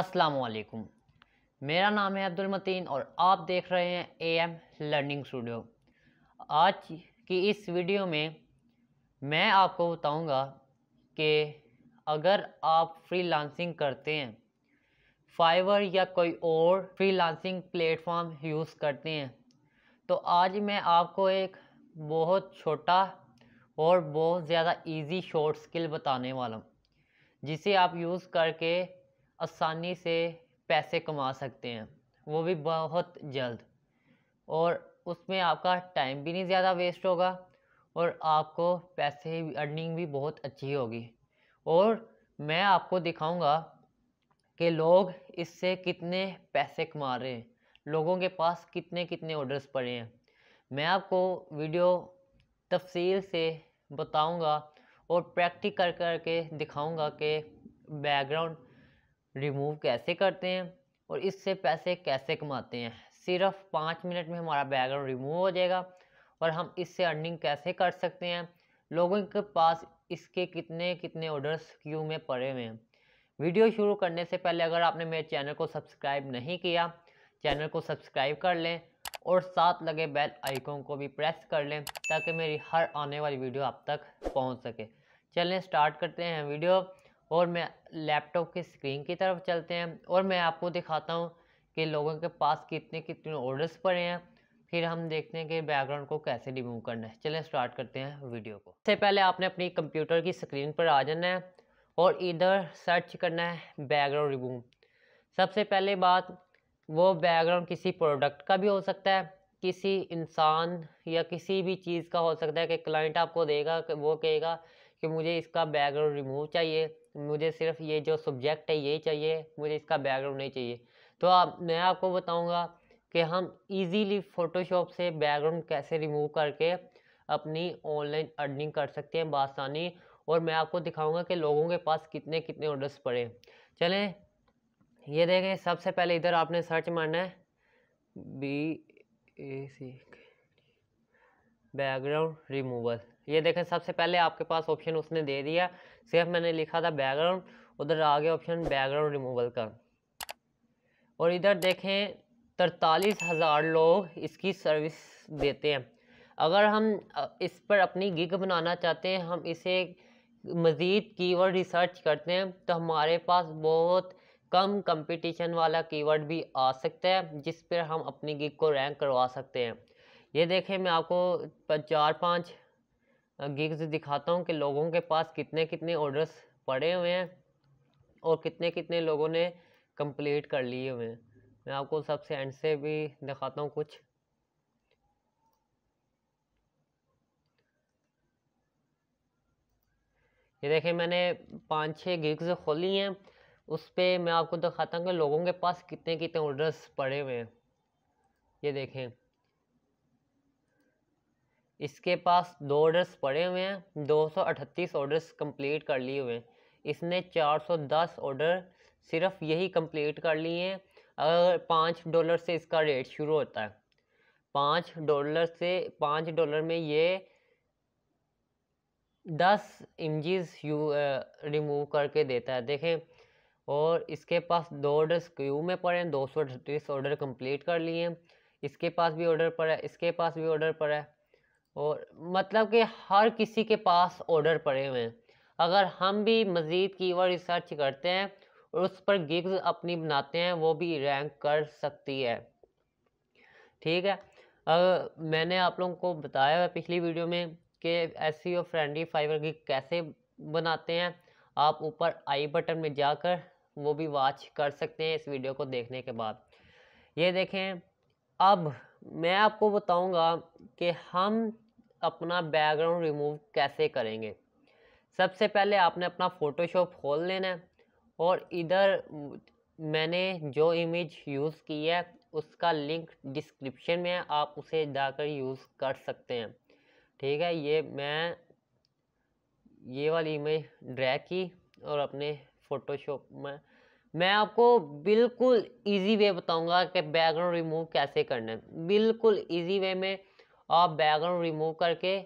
असलकुम मेरा नाम है अब्दुल मतीन और आप देख रहे हैं ए एम लर्निंग स्टूडियो आज की इस वीडियो में मैं आपको बताऊंगा कि अगर आप फ्रीलांसिंग करते हैं फाइवर या कोई और फ्रीलांसिंग प्लेटफॉर्म यूज़ करते हैं तो आज मैं आपको एक बहुत छोटा और बहुत ज़्यादा इजी शॉर्ट स्किल बताने वाला हूँ जिसे आप यूज़ करके आसानी से पैसे कमा सकते हैं वो भी बहुत जल्द और उसमें आपका टाइम भी नहीं ज़्यादा वेस्ट होगा और आपको पैसे अर्निंग भी बहुत अच्छी होगी और मैं आपको दिखाऊंगा कि लोग इससे कितने पैसे कमा रहे हैं लोगों के पास कितने कितने ऑर्डर्स पड़े हैं मैं आपको वीडियो तफसील से बताऊंगा और प्रैक्टिक कर दिखाऊंगा कि बैकग्राउंड रिमूव कैसे करते हैं और इससे पैसे कैसे कमाते हैं सिर्फ पाँच मिनट में हमारा बैकग्राउंड रिमूव हो जाएगा और हम इससे अर्निंग कैसे कर सकते हैं लोगों के पास इसके कितने कितने ऑर्डर्स क्यू में पड़े हुए हैं वीडियो शुरू करने से पहले अगर आपने मेरे चैनल को सब्सक्राइब नहीं किया चैनल को सब्सक्राइब कर लें और साथ लगे बेल आइकॉन को भी प्रेस कर लें ताकि मेरी हर आने वाली वीडियो आप तक पहुंच सके चलें स्टार्ट करते हैं वीडियो और मैं लैपटॉप के स्क्रीन की तरफ चलते हैं और मैं आपको दिखाता हूँ कि लोगों के पास कितने कितने ऑर्डर्स पड़े हैं फिर हम देखते हैं कि बैकग्राउंड को कैसे रिमूव करना है चलें स्टार्ट करते हैं वीडियो को सबसे पहले आपने अपनी कंप्यूटर की स्क्रीन पर आ जाना है और इधर सर्च करना है बैकग्राउंड रिमूव सबसे पहले बात वो बैकग्राउंड किसी प्रोडक्ट का भी हो सकता है किसी इंसान या किसी भी चीज़ का हो सकता है कि क्लाइंट आपको देगा वो कहेगा कि मुझे इसका बैकग्राउंड रिमूव चाहिए मुझे सिर्फ ये जो सब्जेक्ट है यही चाहिए मुझे इसका बैकग्राउंड नहीं चाहिए तो आप मैं आपको बताऊंगा कि हम इजीली फ़ोटोशॉप से बैकग्राउंड कैसे रिमूव करके अपनी ऑनलाइन अर्निंग कर सकते हैं बासानी और मैं आपको दिखाऊंगा कि लोगों के पास कितने कितने ऑर्डर्स पड़े चलें ये देखें सबसे पहले इधर आपने सर्च मारना है B A C background removal ये देखें सबसे पहले आपके पास ऑप्शन उसने दे दिया सिर्फ मैंने लिखा था बैकग्राउंड उधर आ गया ऑप्शन बैकग्राउंड रिमूवल का और इधर देखें तरतालीस हज़ार लोग इसकी सर्विस देते हैं अगर हम इस पर अपनी गिग बनाना चाहते हैं हम इसे मज़ीद कीवर्ड रिसर्च करते हैं तो हमारे पास बहुत कम कंपटीशन वाला कीवर्ड भी आ सकता है जिस पर हम अपनी गिग को रैंक करवा सकते हैं ये देखें मैं आपको चार पाँच गिग्स दिखाता हूँ कि लोगों के पास कितने कितने ऑर्डर्स पड़े हुए हैं और कितने कितने लोगों ने कंप्लीट कर लिए हुए हैं मैं आपको सबसे एंड से भी दिखाता हूँ कुछ ये देखें मैंने पाँच छः गिग्स खोली हैं उस पर मैं आपको दिखाता हूँ कि लोगों के पास कितने कितने ऑर्डर्स पड़े हुए हैं ये देखें इसके पास दो ऑर्डर्स पड़े हुए हैं 238 ऑर्डर्स कंप्लीट कर लिए हुए हैं इसने 410 ऑर्डर सिर्फ यही कंप्लीट कर लिए हैं अगर पाँच डॉलर से इसका रेट शुरू होता है पाँच डॉलर से पाँच डॉलर में ये दस इमजीज यू रिमूव करके देता है देखें और इसके पास दो ऑर्डर्स क्यू में पड़े हैं दो सौ ऑर्डर कंप्लीट कर लिए हैं इसके पास भी ऑर्डर पड़ा है इसके पास भी ऑर्डर पड़ा है और मतलब कि हर किसी के पास ऑर्डर पड़े हुए हैं अगर हम भी मज़ीद कीवर्ड रिसर्च करते हैं और उस पर गिग्स अपनी बनाते हैं वो भी रैंक कर सकती है ठीक है अब मैंने आप लोगों को बताया है पिछली वीडियो में कि S C friendly Fiverr gig कैसे बनाते हैं आप ऊपर आई बटन में जाकर वो भी वॉच कर सकते हैं इस वीडियो को देखने के बाद ये देखें अब मैं आपको बताऊंगा कि हम अपना बैकग्राउंड रिमूव कैसे करेंगे सबसे पहले आपने अपना फ़ोटोशॉप खोल लेना है और इधर मैंने जो इमेज यूज़ की है उसका लिंक डिस्क्रिप्शन में है आप उसे जाकर यूज़ कर सकते हैं ठीक है ये मैं ये वाली इमेज ड्रैग की और अपने फ़ोटोशॉप में मैं आपको बिल्कुल इजी वे बताऊंगा कि बैकग्राउंड रिमूव कैसे करना है बिल्कुल इजी वे में आप बैकग्राउंड रिमूव करके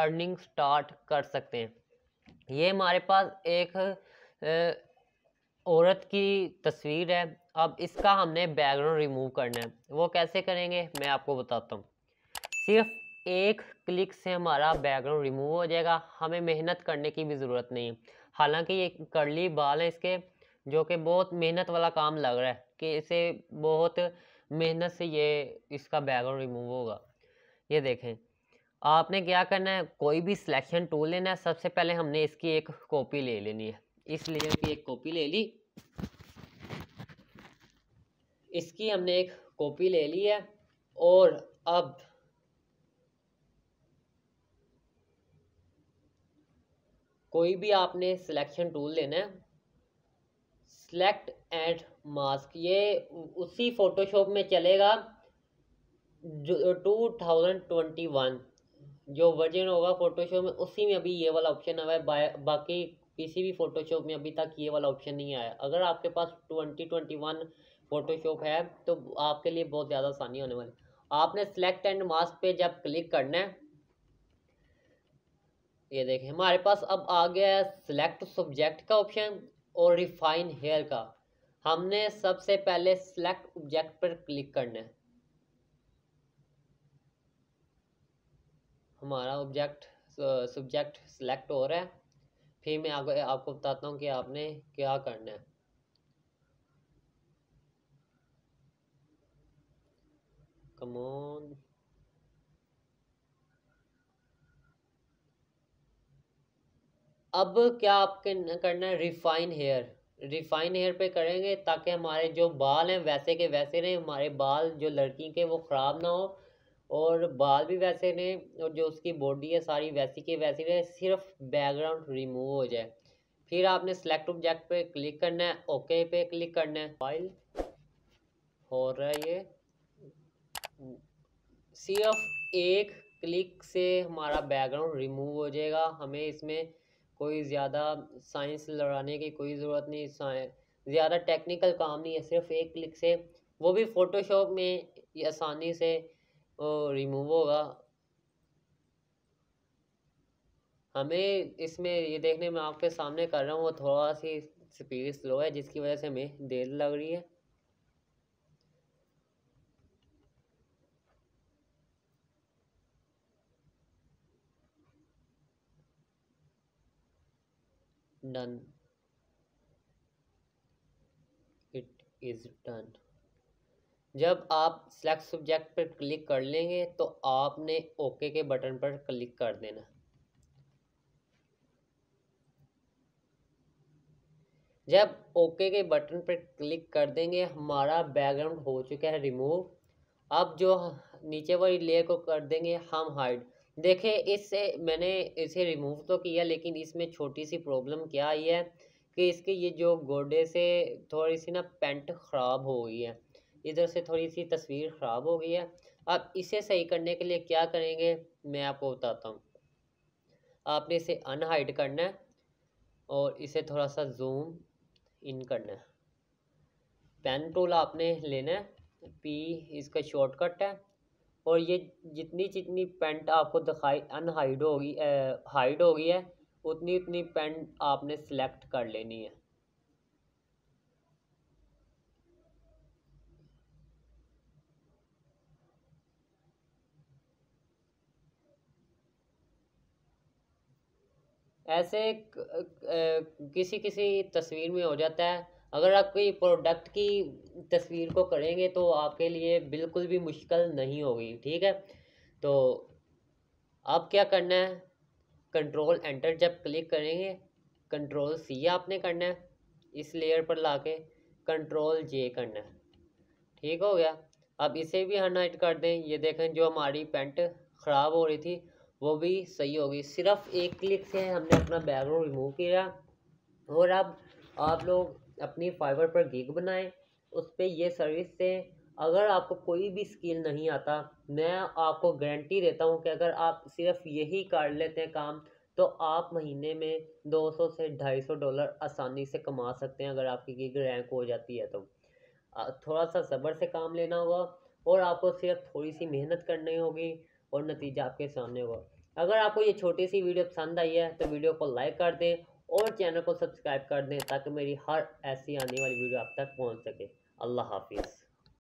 अर्निंग स्टार्ट कर सकते हैं ये हमारे पास एक औरत की तस्वीर है अब इसका हमने बैकग्राउंड रिमूव करना है वो कैसे करेंगे मैं आपको बताता हूँ सिर्फ एक क्लिक से हमारा बैकग्राउंड रिमूव हो जाएगा हमें मेहनत करने की भी ज़रूरत नहीं है हालांकि ये करली बाल है इसके जो कि बहुत मेहनत वाला काम लग रहा है कि इसे बहुत मेहनत से ये इसका बैकग्राउंड रिमूव होगा ये देखें आपने क्या करना है कोई भी सिलेक्शन टूल लेना है सबसे पहले हमने इसकी एक कॉपी ले लेनी है इस लेयर की एक कॉपी ले ली इसकी हमने एक कॉपी ले ली है और अब कोई भी आपने सिलेक्शन टूल लेना है सिलेक्ट एंड मास्क ये उसी फोटोशॉप में चलेगा जो टू थाउजेंड ट्वेंटी वन जो वर्जन होगा फोटोशॉप में उसी में अभी ये वाला ऑप्शन आया है बाकी किसी भी फोटोशॉप में अभी तक ये वाला ऑप्शन नहीं आया अगर आपके पास ट्वेंटी ट्वेंटी वन फोटोशॉप है तो आपके लिए बहुत ज़्यादा आसानी होने वाली आपने सेलेक्ट एंड मास्क पे जब क्लिक करना है ये देखें हमारे पास अब आ गया है सिलेक्ट सब्जेक्ट का ऑप्शन और रिफाइन हेयर का हमने सबसे पहले सेलेक्ट ऑब्जेक्ट पर क्लिक करना है हमारा ऑब्जेक्ट सब्जेक्ट सिलेक्ट हो रहा है फिर मैं आगे आपको बताता हूँ कि आपने क्या करना है कमोन अब क्या आपके करना है रिफाइन हेयर रिफाइन हेयर पे करेंगे ताकि हमारे जो बाल हैं वैसे के वैसे रहें हमारे बाल जो लड़की के वो ख़राब ना हो और बाल भी वैसे ने और जो उसकी बॉडी है सारी वैसी की वैसी ने सिर्फ बैकग्राउंड रिमूव हो जाए फिर आपने सेलेक्ट ऑब्जेक्ट पे क्लिक करना है ओके पे क्लिक करना है फाइल हो रहा है ये सिर्फ एक क्लिक से हमारा बैकग्राउंड रिमूव हो जाएगा हमें इसमें कोई ज़्यादा साइंस लड़ाने की कोई ज़रूरत नहीं ज़्यादा टेक्निकल काम नहीं है सिर्फ एक क्लिक से वो भी फ़ोटोशॉप में आसानी से वो रिमूव होगा हमें इसमें ये देखने में आपके सामने कर रहा हूँ वो थोड़ा सी स्पीड स्लो है जिसकी वजह से हमें देर लग रही है done it is done जब आप सिलेक्ट सब्जेक्ट पर क्लिक कर लेंगे तो आपने ओके के बटन पर क्लिक कर देना जब ओके के बटन पर क्लिक कर देंगे हमारा बैकग्राउंड हो चुका है रिमूव अब जो नीचे वाली लेयर को कर देंगे हम हाइड देखें इससे मैंने इसे रिमूव तो किया लेकिन इसमें छोटी सी प्रॉब्लम क्या आई है कि इसके ये जो गोडे से थोड़ी सी ना पेंट ख़राब हो गई है इधर से थोड़ी सी तस्वीर ख़राब हो गई है अब इसे सही करने के लिए क्या करेंगे मैं आपको बताता हूँ आपने इसे अनहाइड करना है और इसे थोड़ा सा जूम इन करना है पेन टूल आपने लेना है पी इसका शॉर्टकट है और ये जितनी जितनी पेंट आपको दिखाई अनहाइड होगी हाइड हो गई है उतनी उतनी पेंट आपने सेलेक्ट कर लेनी है ऐसे किसी किसी तस्वीर में हो जाता है अगर आप कोई प्रोडक्ट की तस्वीर को करेंगे तो आपके लिए बिल्कुल भी मुश्किल नहीं होगी ठीक है तो आप क्या करना है कंट्रोल एंटर जब क्लिक करेंगे कंट्रोल सी आपने करना है इस लेयर पर ला के कंट्रोल जे करना है ठीक हो गया अब इसे भी हाईलाइट कर दें ये देखें जो हमारी पेंट ख़राब हो रही थी वो भी सही होगी सिर्फ एक क्लिक से हमने अपना बैकग्राउंड रिमूव किया और अब आप लोग अपनी फाइबर पर गिग बनाएं उस पर यह सर्विस से अगर आपको कोई भी स्किल नहीं आता मैं आपको गारंटी देता हूँ कि अगर आप सिर्फ यही कर लेते हैं काम तो आप महीने में 200 से 250 डॉलर आसानी से कमा सकते हैं अगर आपकी गिग रैंक हो जाती है तो थोड़ा सा सब्र से काम लेना होगा और आपको सिर्फ थोड़ी सी मेहनत करनी होगी और नतीजा आपके सामने होगा अगर आपको ये छोटी सी वीडियो पसंद आई है तो वीडियो को लाइक कर दें और चैनल को सब्सक्राइब कर दें ताकि मेरी हर ऐसी आने वाली वीडियो आप तक पहुंच सके अल्लाह हाफिज़